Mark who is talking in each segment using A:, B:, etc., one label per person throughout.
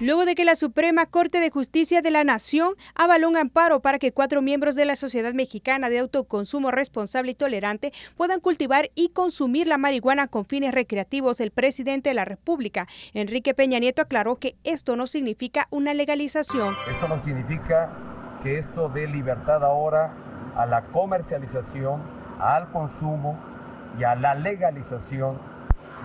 A: luego de que la Suprema Corte de Justicia de la Nación avaló un amparo para que cuatro miembros de la Sociedad Mexicana de Autoconsumo Responsable y Tolerante puedan cultivar y consumir la marihuana con fines recreativos, el presidente de la República, Enrique Peña Nieto, aclaró que esto no significa una legalización.
B: Esto no significa que esto dé libertad ahora a la comercialización, al consumo y a la legalización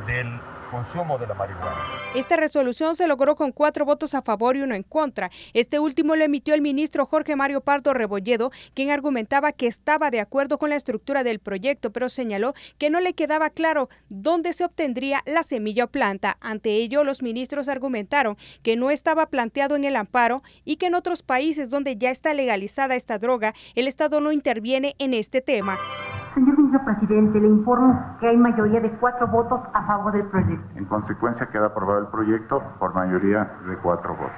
B: del consumo de la marihuana.
A: Esta resolución se logró con cuatro votos a favor y uno en contra. Este último lo emitió el ministro Jorge Mario Pardo Rebolledo, quien argumentaba que estaba de acuerdo con la estructura del proyecto, pero señaló que no le quedaba claro dónde se obtendría la semilla o planta. Ante ello, los ministros argumentaron que no estaba planteado en el amparo y que en otros países donde ya está legalizada esta droga, el Estado no interviene en este tema. Señor
B: Presidente, le
A: informo que hay mayoría de cuatro votos a favor del proyecto.
B: En consecuencia, queda aprobado el proyecto por mayoría de cuatro votos.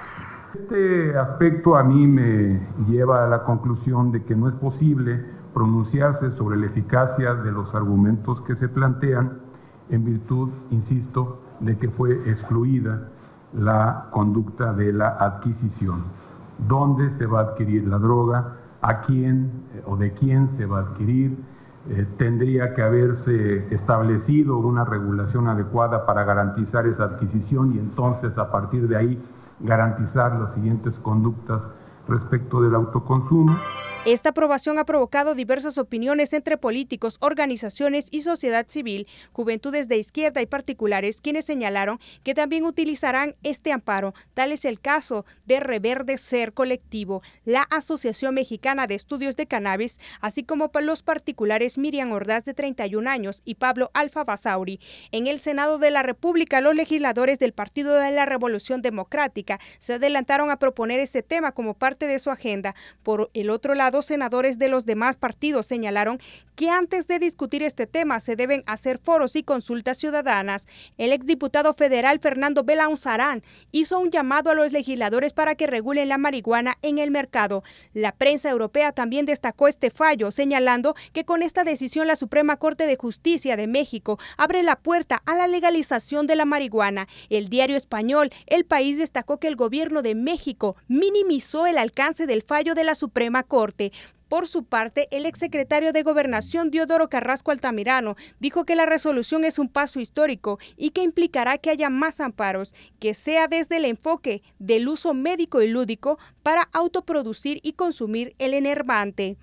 B: Este aspecto a mí me lleva a la conclusión de que no es posible pronunciarse sobre la eficacia de los argumentos que se plantean en virtud, insisto, de que fue excluida la conducta de la adquisición. ¿Dónde se va a adquirir la droga? ¿A quién eh, o de quién se va a adquirir? Eh, tendría que haberse establecido una regulación adecuada para garantizar esa adquisición y entonces a partir de ahí garantizar las siguientes conductas respecto del autoconsumo.
A: Esta aprobación ha provocado diversas opiniones entre políticos, organizaciones y sociedad civil, juventudes de izquierda y particulares, quienes señalaron que también utilizarán este amparo. Tal es el caso de Reverde Ser Colectivo, la Asociación Mexicana de Estudios de Cannabis, así como los particulares Miriam Ordaz de 31 años y Pablo Alfa Basauri. En el Senado de la República, los legisladores del Partido de la Revolución Democrática se adelantaron a proponer este tema como parte de su agenda. Por el otro lado, dos senadores de los demás partidos señalaron que antes de discutir este tema se deben hacer foros y consultas ciudadanas. El exdiputado federal Fernando Belaunzarán hizo un llamado a los legisladores para que regulen la marihuana en el mercado. La prensa europea también destacó este fallo, señalando que con esta decisión la Suprema Corte de Justicia de México abre la puerta a la legalización de la marihuana. El diario español El País destacó que el gobierno de México minimizó el alcance del fallo de la Suprema Corte. Por su parte, el exsecretario de Gobernación, Diodoro Carrasco Altamirano, dijo que la resolución es un paso histórico y que implicará que haya más amparos, que sea desde el enfoque del uso médico y lúdico para autoproducir y consumir el enervante.